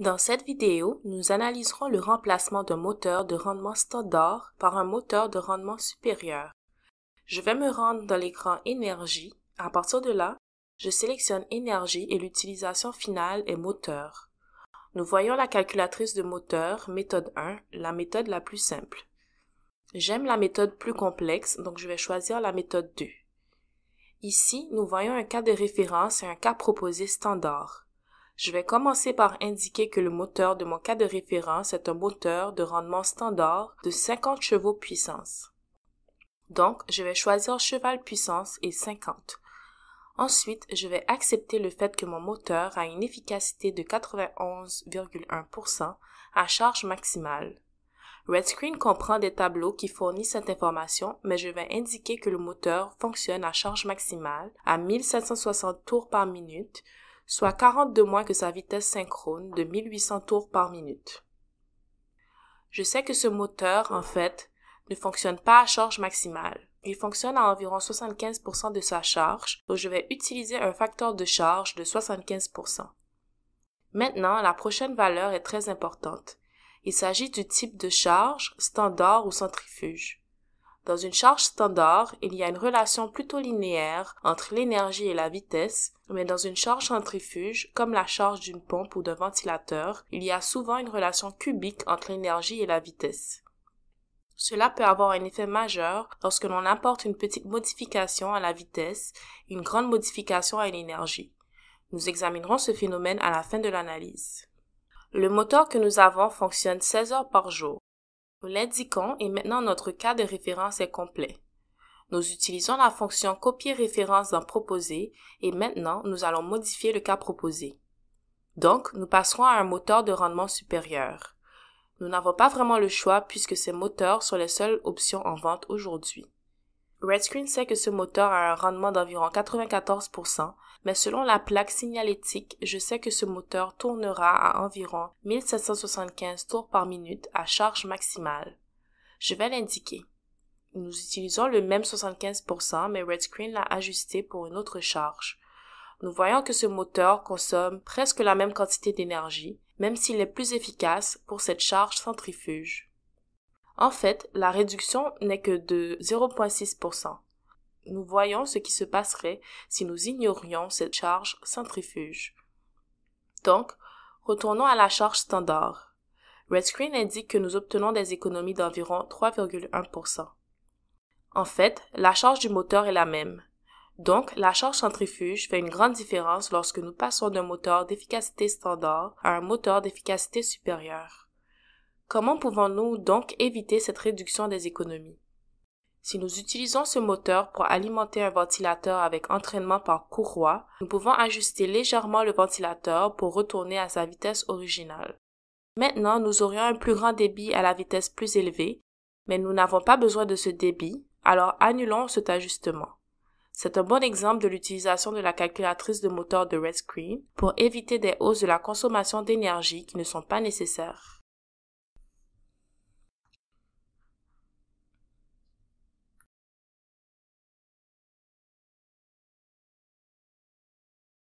Dans cette vidéo, nous analyserons le remplacement d'un moteur de rendement standard par un moteur de rendement supérieur. Je vais me rendre dans l'écran Énergie. À partir de là, je sélectionne Énergie et l'utilisation finale est moteur. Nous voyons la calculatrice de moteur, méthode 1, la méthode la plus simple. J'aime la méthode plus complexe, donc je vais choisir la méthode 2. Ici, nous voyons un cas de référence et un cas proposé standard. Je vais commencer par indiquer que le moteur de mon cas de référence est un moteur de rendement standard de 50 chevaux puissance. Donc, je vais choisir cheval puissance et 50. Ensuite, je vais accepter le fait que mon moteur a une efficacité de 91,1% à charge maximale. Red Screen comprend des tableaux qui fournissent cette information, mais je vais indiquer que le moteur fonctionne à charge maximale à 1760 tours par minute soit 42 moins que sa vitesse synchrone de 1800 tours par minute. Je sais que ce moteur, en fait, ne fonctionne pas à charge maximale. Il fonctionne à environ 75% de sa charge, donc je vais utiliser un facteur de charge de 75%. Maintenant, la prochaine valeur est très importante. Il s'agit du type de charge, standard ou centrifuge. Dans une charge standard, il y a une relation plutôt linéaire entre l'énergie et la vitesse, mais dans une charge centrifuge, comme la charge d'une pompe ou d'un ventilateur, il y a souvent une relation cubique entre l'énergie et la vitesse. Cela peut avoir un effet majeur lorsque l'on apporte une petite modification à la vitesse une grande modification à l'énergie. Nous examinerons ce phénomène à la fin de l'analyse. Le moteur que nous avons fonctionne 16 heures par jour. Nous l'indiquons et maintenant notre cas de référence est complet. Nous utilisons la fonction copier référence dans proposé et maintenant nous allons modifier le cas proposé. Donc, nous passerons à un moteur de rendement supérieur. Nous n'avons pas vraiment le choix puisque ces moteurs sont les seules options en vente aujourd'hui. Redscreen sait que ce moteur a un rendement d'environ 94%, mais selon la plaque signalétique, je sais que ce moteur tournera à environ 1775 tours par minute à charge maximale. Je vais l'indiquer. Nous utilisons le même 75%, mais Redscreen l'a ajusté pour une autre charge. Nous voyons que ce moteur consomme presque la même quantité d'énergie, même s'il est plus efficace pour cette charge centrifuge. En fait, la réduction n'est que de 0,6%. Nous voyons ce qui se passerait si nous ignorions cette charge centrifuge. Donc, retournons à la charge standard. Red Screen indique que nous obtenons des économies d'environ 3,1%. En fait, la charge du moteur est la même. Donc, la charge centrifuge fait une grande différence lorsque nous passons d'un moteur d'efficacité standard à un moteur d'efficacité supérieure. Comment pouvons-nous donc éviter cette réduction des économies Si nous utilisons ce moteur pour alimenter un ventilateur avec entraînement par courroie, nous pouvons ajuster légèrement le ventilateur pour retourner à sa vitesse originale. Maintenant, nous aurions un plus grand débit à la vitesse plus élevée, mais nous n'avons pas besoin de ce débit, alors annulons cet ajustement. C'est un bon exemple de l'utilisation de la calculatrice de moteur de Red Screen pour éviter des hausses de la consommation d'énergie qui ne sont pas nécessaires.